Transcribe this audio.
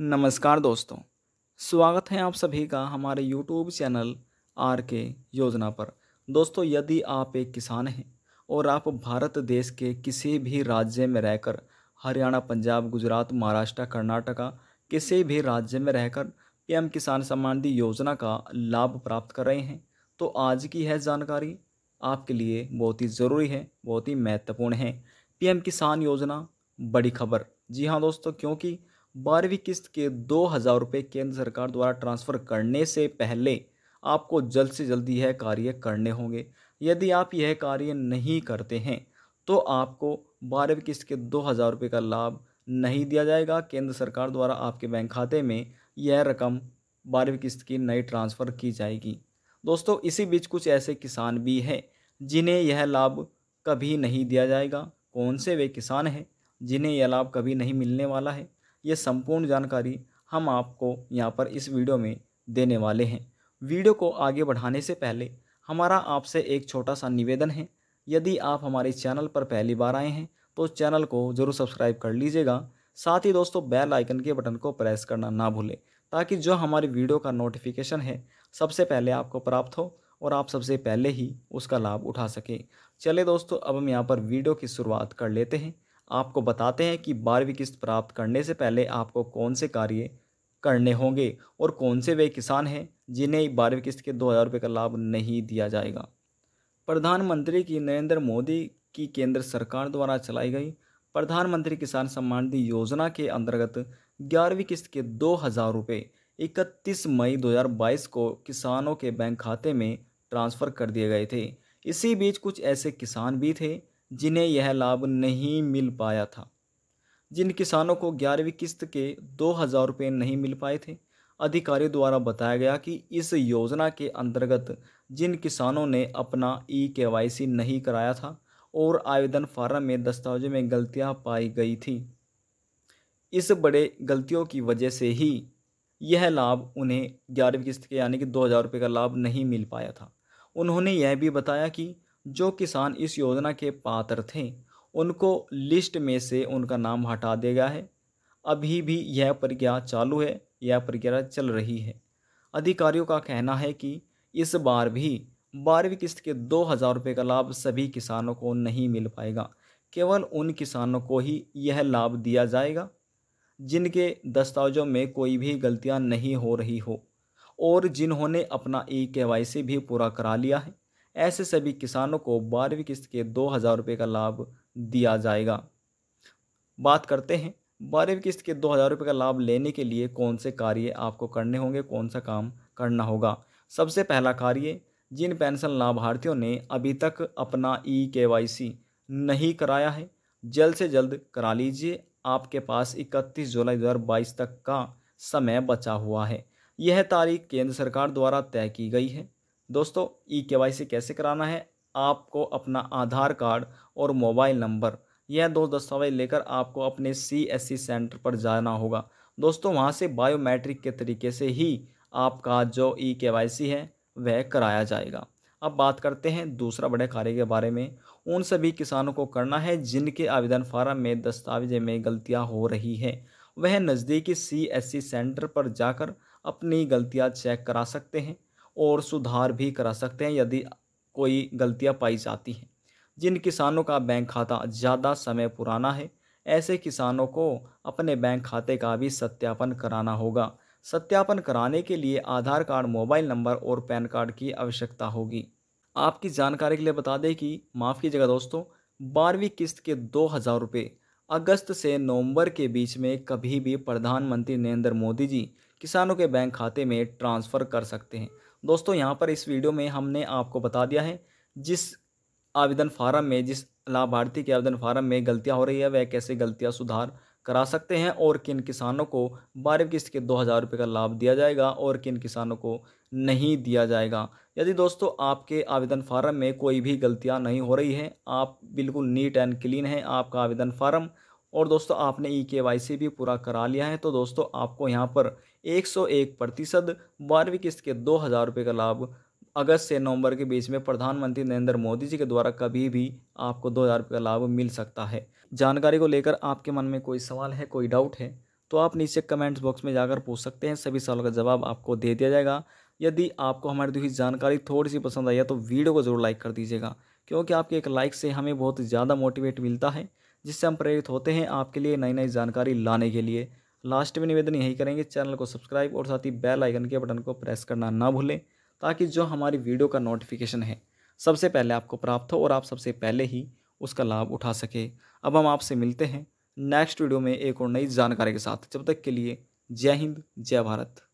नमस्कार दोस्तों स्वागत है आप सभी का हमारे यूट्यूब चैनल आर के योजना पर दोस्तों यदि आप एक किसान हैं और आप भारत देश के किसी भी राज्य में रहकर हरियाणा पंजाब गुजरात महाराष्ट्र कर्नाटका किसी भी राज्य में रहकर पीएम किसान सम्मान निधि योजना का लाभ प्राप्त कर रहे हैं तो आज की है जानकारी आपके लिए बहुत ही ज़रूरी है बहुत ही महत्वपूर्ण है पीएम किसान योजना बड़ी खबर जी हाँ दोस्तों क्योंकि बारहवीं किस्त के दो हज़ार रुपये केंद्र सरकार द्वारा ट्रांसफ़र करने से पहले आपको जल्द से जल्द यह कार्य करने होंगे यदि आप यह कार्य नहीं करते हैं तो आपको बारहवीं किस्त के दो हज़ार रुपये का लाभ नहीं दिया जाएगा केंद्र सरकार द्वारा आपके बैंक खाते में यह रकम बारहवीं किस्त की नई ट्रांसफ़र की जाएगी दोस्तों इसी बीच कुछ ऐसे किसान भी हैं जिन्हें यह लाभ कभी नहीं दिया जाएगा कौन से वे किसान हैं जिन्हें यह लाभ कभी नहीं मिलने वाला है ये संपूर्ण जानकारी हम आपको यहाँ पर इस वीडियो में देने वाले हैं वीडियो को आगे बढ़ाने से पहले हमारा आपसे एक छोटा सा निवेदन है यदि आप हमारे चैनल पर पहली बार आए हैं तो चैनल को ज़रूर सब्सक्राइब कर लीजिएगा साथ ही दोस्तों बेल आइकन के बटन को प्रेस करना ना भूलें ताकि जो हमारी वीडियो का नोटिफिकेशन है सबसे पहले आपको प्राप्त हो और आप सबसे पहले ही उसका लाभ उठा सकें चले दोस्तों अब हम यहाँ पर वीडियो की शुरुआत कर लेते हैं आपको बताते हैं कि बारहवीं किस्त प्राप्त करने से पहले आपको कौन से कार्य करने होंगे और कौन से वे किसान हैं जिन्हें बारहवीं किस्त के दो हज़ार रुपये का लाभ नहीं दिया जाएगा प्रधानमंत्री की नरेंद्र मोदी की केंद्र सरकार द्वारा चलाई गई प्रधानमंत्री किसान सम्मान निधि योजना के अंतर्गत ग्यारहवीं किस्त के दो हज़ार रुपये इकतीस मई 2022 को किसानों के बैंक खाते में ट्रांसफ़र कर दिए गए थे इसी बीच कुछ ऐसे किसान भी थे जिन्हें यह लाभ नहीं मिल पाया था जिन किसानों को ग्यारहवीं किस्त के दो हज़ार रुपये नहीं मिल पाए थे अधिकारी द्वारा बताया गया कि इस योजना के अंतर्गत जिन किसानों ने अपना ई के नहीं कराया था और आवेदन फार्म में दस्तावेजों में गलतियां पाई गई थी इस बड़े गलतियों की वजह से ही यह लाभ उन्हें ग्यारहवीं किस्त के यानी कि दो हज़ार रुपये का लाभ नहीं मिल पाया था उन्होंने यह भी बताया कि जो किसान इस योजना के पात्र थे उनको लिस्ट में से उनका नाम हटा दिया गया है अभी भी यह प्रक्रिया चालू है यह प्रक्रिया चल रही है अधिकारियों का कहना है कि इस बार भी बारहवीं किस्त के दो हज़ार रुपये का लाभ सभी किसानों को नहीं मिल पाएगा केवल उन किसानों को ही यह लाभ दिया जाएगा जिनके दस्तावेजों में कोई भी गलतियां नहीं हो रही हो और जिन्होंने अपना ई के वाई सी भी पूरा करा लिया है ऐसे सभी किसानों को बारहवीं किस्त के दो हज़ार रुपये का लाभ दिया जाएगा बात करते हैं बारहवीं किस्त के दो हज़ार रुपये का लाभ लेने के लिए कौन से कार्य आपको करने होंगे कौन सा काम करना होगा सबसे पहला कार्य जिन पेंशन लाभार्थियों ने अभी तक अपना ई के नहीं कराया है जल्द से जल्द करा लीजिए आपके पास 31 जुलाई 2022 तक का समय बचा हुआ है यह तारीख केंद्र सरकार द्वारा तय की गई है दोस्तों ई के कैसे कराना है आपको अपना आधार कार्ड और मोबाइल नंबर यह दो दस्तावेज लेकर आपको अपने सी एस सी सेंटर पर जाना होगा दोस्तों वहाँ से बायोमेट्रिक के तरीके से ही आपका जो ई के वाई सी है वह कराया जाएगा अब बात करते हैं दूसरा बड़े कार्य के बारे में उन सभी किसानों को करना है जिनके आवेदन फार्म में दस्तावेज में गलतियाँ हो रही हैं वह नज़दीकी सी एस सी सेंटर पर जाकर अपनी गलतियाँ चेक करा सकते हैं और सुधार भी करा सकते हैं यदि कोई गलतियां पाई जाती हैं जिन किसानों का बैंक खाता ज़्यादा समय पुराना है ऐसे किसानों को अपने बैंक खाते का भी सत्यापन कराना होगा सत्यापन कराने के लिए आधार कार्ड मोबाइल नंबर और पैन कार्ड की आवश्यकता होगी आपकी जानकारी के लिए बता दें कि माफ़ कीजिएगा दोस्तों बारहवीं किस्त के दो हज़ार रुपये अगस्त से नवंबर के बीच में कभी भी प्रधानमंत्री नरेंद्र मोदी जी किसानों के बैंक खाते में ट्रांसफ़र कर सकते हैं दोस्तों यहाँ पर इस वीडियो में हमने आपको बता दिया है जिस आवेदन फार्म में जिस लाभार्थी के आवेदन फार्म में गलतियाँ हो रही है वह कैसे गलतियाँ सुधार करा सकते हैं और किन किसानों को बारहवीं किस्त के दो हज़ार रुपये का लाभ दिया जाएगा और किन किसानों को नहीं दिया जाएगा यदि दोस्तों आपके आवेदन फार्म में कोई भी गलतियाँ नहीं हो रही हैं आप बिल्कुल नीट एंड क्लीन हैं आपका आवेदन फार्म और दोस्तों आपने ई के भी पूरा करा लिया है तो दोस्तों आपको यहाँ पर 101 प्रतिशत बारहवीं किस्त के दो हज़ार रुपये का लाभ अगस्त से नवंबर के बीच में प्रधानमंत्री नरेंद्र मोदी जी के द्वारा कभी भी आपको दो हज़ार रुपये का लाभ मिल सकता है जानकारी को लेकर आपके मन में कोई सवाल है कोई डाउट है तो आप नीचे कमेंट्स बॉक्स में जाकर पूछ सकते हैं सभी सवालों का जवाब आपको दे दिया जाएगा यदि आपको हमारी दी हुई जानकारी थोड़ी सी पसंद आई है तो वीडियो को ज़रूर लाइक कर दीजिएगा क्योंकि आपके एक लाइक से हमें बहुत ज़्यादा मोटिवेट मिलता है जिससे हम प्रेरित होते हैं आपके लिए नई नई जानकारी लाने के लिए लास्ट में निवेदन यही करेंगे चैनल को सब्सक्राइब और साथ ही बेल आइकन के बटन को प्रेस करना ना भूलें ताकि जो हमारी वीडियो का नोटिफिकेशन है सबसे पहले आपको प्राप्त हो और आप सबसे पहले ही उसका लाभ उठा सके अब हम आपसे मिलते हैं नेक्स्ट वीडियो में एक और नई जानकारी के साथ जब तक के लिए जय हिंद जय भारत